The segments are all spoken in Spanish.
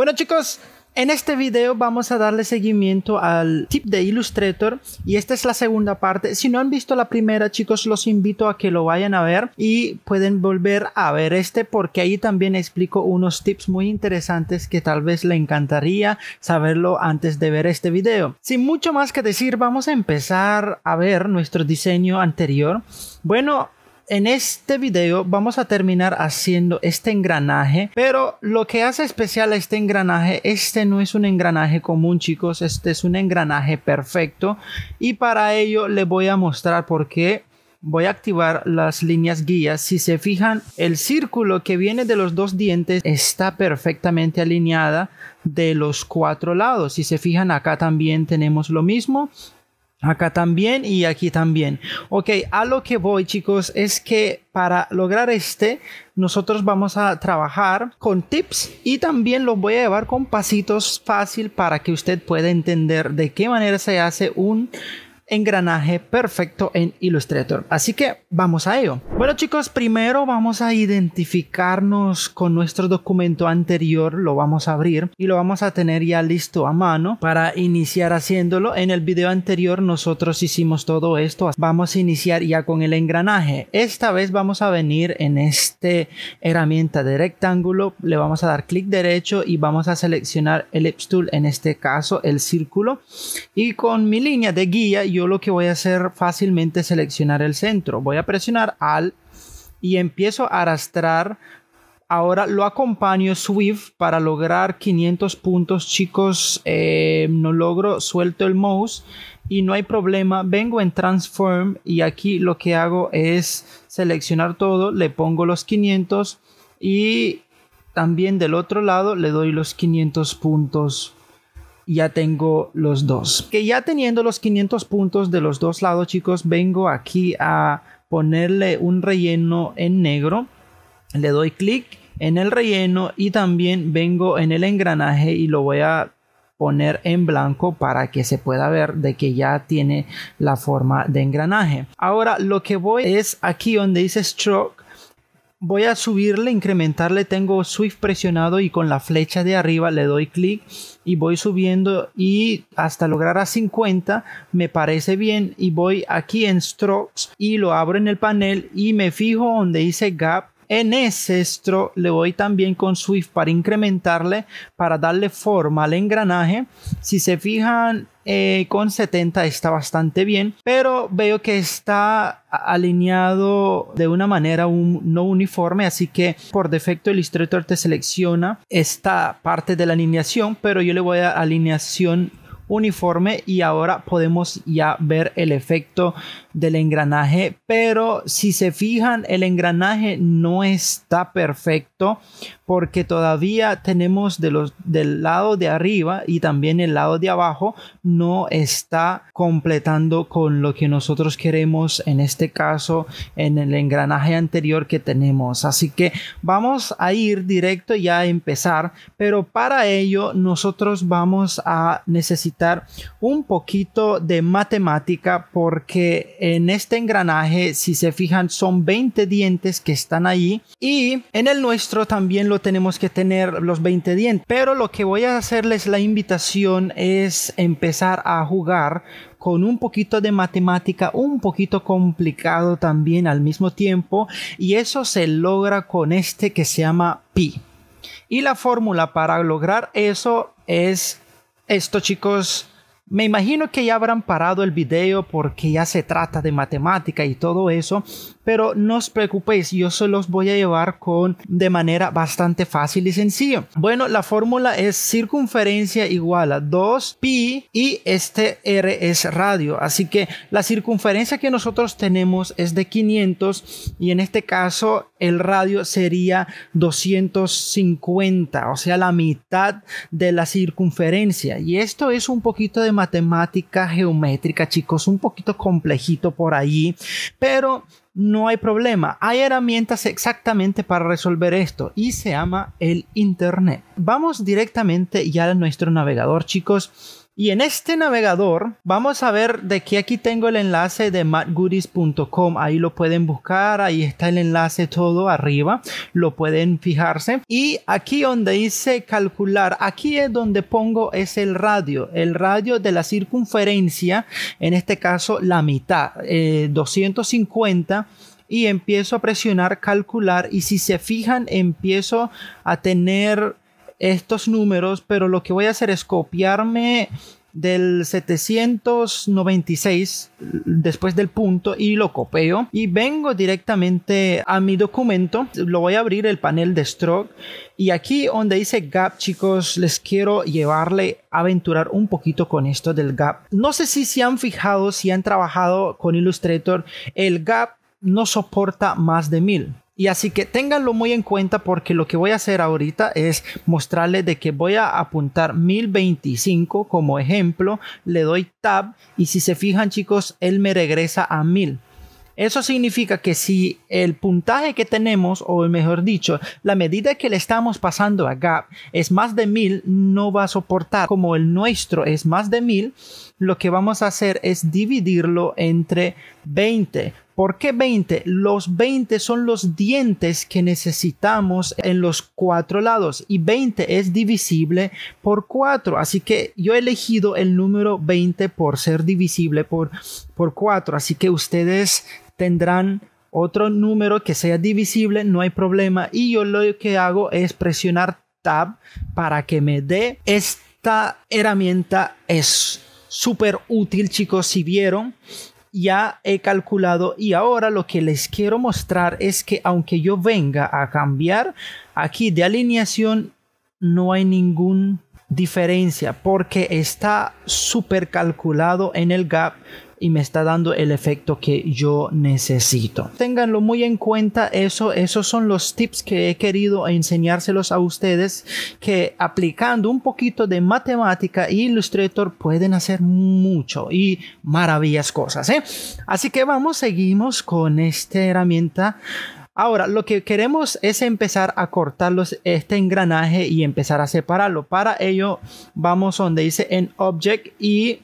Bueno chicos, en este video vamos a darle seguimiento al tip de Illustrator y esta es la segunda parte. Si no han visto la primera chicos los invito a que lo vayan a ver y pueden volver a ver este porque ahí también explico unos tips muy interesantes que tal vez le encantaría saberlo antes de ver este video. Sin mucho más que decir vamos a empezar a ver nuestro diseño anterior. Bueno, en este video vamos a terminar haciendo este engranaje, pero lo que hace especial a este engranaje, este no es un engranaje común chicos, este es un engranaje perfecto y para ello le voy a mostrar por qué voy a activar las líneas guías. Si se fijan, el círculo que viene de los dos dientes está perfectamente alineada de los cuatro lados. Si se fijan acá también tenemos lo mismo Acá también y aquí también. Ok, a lo que voy chicos es que para lograr este nosotros vamos a trabajar con tips y también los voy a llevar con pasitos fácil para que usted pueda entender de qué manera se hace un engranaje perfecto en Illustrator. Así que vamos a ello. Bueno chicos, primero vamos a identificarnos con nuestro documento anterior, lo vamos a abrir y lo vamos a tener ya listo a mano para iniciar haciéndolo. En el video anterior nosotros hicimos todo esto, vamos a iniciar ya con el engranaje. Esta vez vamos a venir en este herramienta de rectángulo, le vamos a dar clic derecho y vamos a seleccionar el Ellipse Tool, en este caso el círculo y con mi línea de guía yo yo lo que voy a hacer fácilmente es seleccionar el centro. Voy a presionar al y empiezo a arrastrar. Ahora lo acompaño Swift para lograr 500 puntos. Chicos, eh, no logro, suelto el mouse y no hay problema. Vengo en Transform y aquí lo que hago es seleccionar todo, le pongo los 500 y también del otro lado le doy los 500 puntos ya tengo los dos. Que ya teniendo los 500 puntos de los dos lados, chicos, vengo aquí a ponerle un relleno en negro. Le doy clic en el relleno y también vengo en el engranaje y lo voy a poner en blanco para que se pueda ver de que ya tiene la forma de engranaje. Ahora lo que voy es aquí donde dice stroke voy a subirle, incrementarle, tengo Swift presionado y con la flecha de arriba le doy clic y voy subiendo y hasta lograr a 50 me parece bien y voy aquí en strokes y lo abro en el panel y me fijo donde dice gap en ese estro le voy también con Swift para incrementarle, para darle forma al engranaje. Si se fijan, eh, con 70 está bastante bien, pero veo que está alineado de una manera no uniforme, así que por defecto el Illustrator te selecciona esta parte de la alineación, pero yo le voy a alineación uniforme y ahora podemos ya ver el efecto del engranaje pero si se fijan el engranaje no está perfecto porque todavía tenemos de los, del lado de arriba y también el lado de abajo no está completando con lo que nosotros queremos en este caso en el engranaje anterior que tenemos. Así que vamos a ir directo ya a empezar, pero para ello nosotros vamos a necesitar un poquito de matemática porque en este engranaje si se fijan son 20 dientes que están ahí y en el nuestro también lo tenemos que tener los 20 dientes. Pero lo que voy a hacerles la invitación es empezar a jugar con un poquito de matemática, un poquito complicado también al mismo tiempo. Y eso se logra con este que se llama pi. Y la fórmula para lograr eso es esto chicos. Me imagino que ya habrán parado el video porque ya se trata de matemática y todo eso, pero no os preocupéis, yo se los voy a llevar con de manera bastante fácil y sencilla. Bueno, la fórmula es circunferencia igual a 2pi y este r es radio, así que la circunferencia que nosotros tenemos es de 500 y en este caso el radio sería 250, o sea, la mitad de la circunferencia. Y esto es un poquito de matemática geométrica, chicos, un poquito complejito por allí, pero no hay problema. Hay herramientas exactamente para resolver esto y se llama el Internet. Vamos directamente ya a nuestro navegador, chicos y en este navegador vamos a ver de que aquí tengo el enlace de matgoodies.com Ahí lo pueden buscar, ahí está el enlace todo arriba, lo pueden fijarse. Y aquí donde dice calcular, aquí es donde pongo es el radio, el radio de la circunferencia, en este caso la mitad, 250 eh, y empiezo a presionar calcular y si se fijan empiezo a tener estos números, pero lo que voy a hacer es copiarme del 796 después del punto y lo copio y vengo directamente a mi documento lo voy a abrir el panel de stroke y aquí donde dice gap chicos les quiero llevarle aventurar un poquito con esto del gap no sé si se han fijado si han trabajado con illustrator el gap no soporta más de mil y así que ténganlo muy en cuenta porque lo que voy a hacer ahorita es mostrarles de que voy a apuntar 1025 como ejemplo. Le doy tab y si se fijan chicos, él me regresa a 1000. Eso significa que si el puntaje que tenemos, o mejor dicho, la medida que le estamos pasando a Gap es más de 1000, no va a soportar. Como el nuestro es más de 1000, lo que vamos a hacer es dividirlo entre 20 ¿Por qué 20? Los 20 son los dientes que necesitamos en los cuatro lados y 20 es divisible por 4. Así que yo he elegido el número 20 por ser divisible por, por 4. Así que ustedes tendrán otro número que sea divisible, no hay problema. Y yo lo que hago es presionar tab para que me dé esta herramienta. Es súper útil, chicos, si vieron ya he calculado y ahora lo que les quiero mostrar es que aunque yo venga a cambiar aquí de alineación no hay ninguna diferencia porque está súper calculado en el gap y me está dando el efecto que yo necesito. Ténganlo muy en cuenta eso, esos son los tips que he querido enseñárselos a ustedes que aplicando un poquito de matemática e Illustrator pueden hacer mucho y maravillas cosas. ¿eh? Así que vamos, seguimos con esta herramienta. Ahora, lo que queremos es empezar a cortarlos. este engranaje y empezar a separarlo. Para ello, vamos donde dice en Object y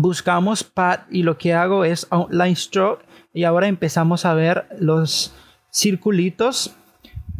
buscamos pad y lo que hago es outline stroke y ahora empezamos a ver los circulitos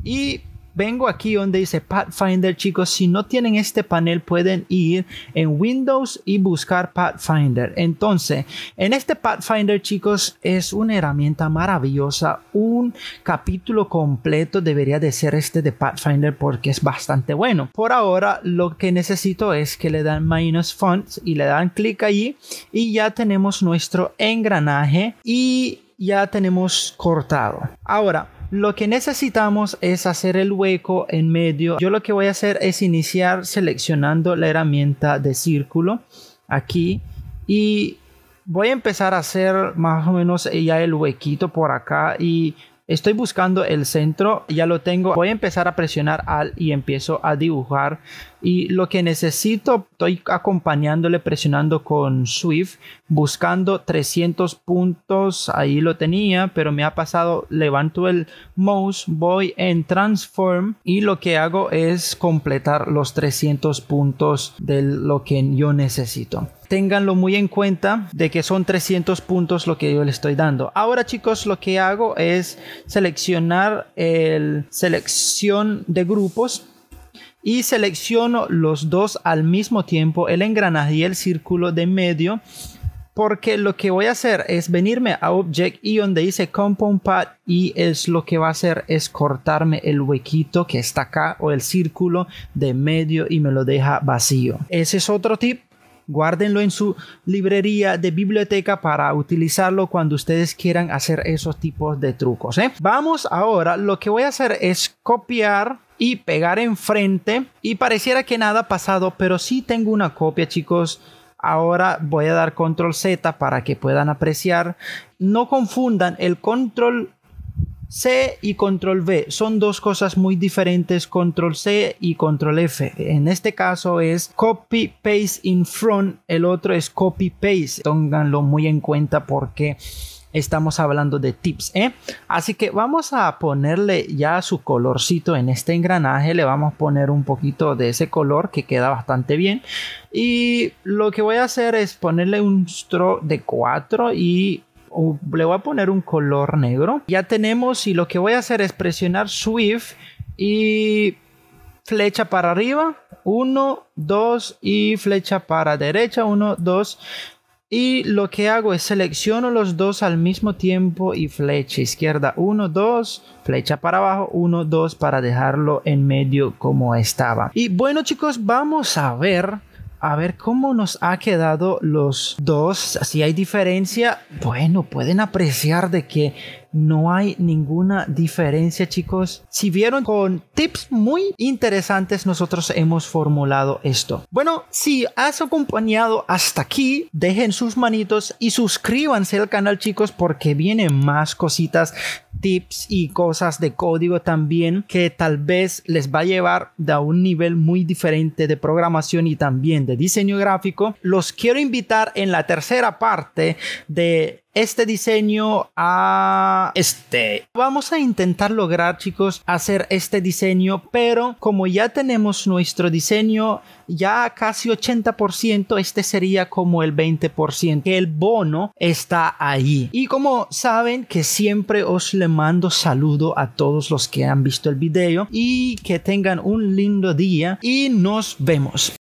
y vengo aquí donde dice Pathfinder, chicos. Si no tienen este panel, pueden ir en Windows y buscar Pathfinder. Entonces, en este Pathfinder, chicos, es una herramienta maravillosa. Un capítulo completo debería de ser este de Pathfinder porque es bastante bueno. Por ahora, lo que necesito es que le dan minus fonts y le dan clic allí y ya tenemos nuestro engranaje y ya tenemos cortado. Ahora, lo que necesitamos es hacer el hueco en medio. Yo lo que voy a hacer es iniciar seleccionando la herramienta de círculo aquí y voy a empezar a hacer más o menos ya el huequito por acá y estoy buscando el centro, ya lo tengo. Voy a empezar a presionar al y empiezo a dibujar y lo que necesito, estoy acompañándole, presionando con Swift, buscando 300 puntos, ahí lo tenía, pero me ha pasado, levanto el mouse, voy en transform y lo que hago es completar los 300 puntos de lo que yo necesito ténganlo muy en cuenta de que son 300 puntos lo que yo le estoy dando. Ahora chicos lo que hago es seleccionar el selección de grupos y selecciono los dos al mismo tiempo, el engranaje y el círculo de medio, porque lo que voy a hacer es venirme a Object y donde dice Compound Pad y es lo que va a hacer es cortarme el huequito que está acá o el círculo de medio y me lo deja vacío. Ese es otro tip guárdenlo en su librería de biblioteca para utilizarlo cuando ustedes quieran hacer esos tipos de trucos. ¿eh? Vamos ahora, lo que voy a hacer es copiar y pegar enfrente. Y pareciera que nada ha pasado, pero sí tengo una copia, chicos. Ahora voy a dar control Z para que puedan apreciar. No confundan el control C y control V. Son dos cosas muy diferentes, control C y control F. En este caso es copy paste in front, el otro es copy paste. Tónganlo muy en cuenta porque estamos hablando de tips, ¿eh? Así que vamos a ponerle ya su colorcito en este engranaje, le vamos a poner un poquito de ese color que queda bastante bien. Y lo que voy a hacer es ponerle un stro de 4 y le voy a poner un color negro. Ya tenemos y lo que voy a hacer es presionar Swift y flecha para arriba, 1, 2 y flecha para derecha, 1, 2 y lo que hago es selecciono los dos al mismo tiempo y flecha izquierda 1, 2, flecha para abajo 1, 2 para dejarlo en medio como estaba. Y bueno chicos, vamos a ver a ver cómo nos ha quedado los dos. Si hay diferencia, bueno, pueden apreciar de que no hay ninguna diferencia, chicos. Si vieron con tips muy interesantes, nosotros hemos formulado esto. Bueno, si has acompañado hasta aquí, dejen sus manitos y suscríbanse al canal, chicos, porque vienen más cositas tips y cosas de código también que tal vez les va a llevar a un nivel muy diferente de programación y también de diseño gráfico. Los quiero invitar en la tercera parte de este diseño a este. Vamos a intentar lograr, chicos, hacer este diseño, pero como ya tenemos nuestro diseño ya casi 80%, este sería como el 20%. El bono está ahí. Y como saben que siempre os le mando saludo a todos los que han visto el video y que tengan un lindo día y nos vemos.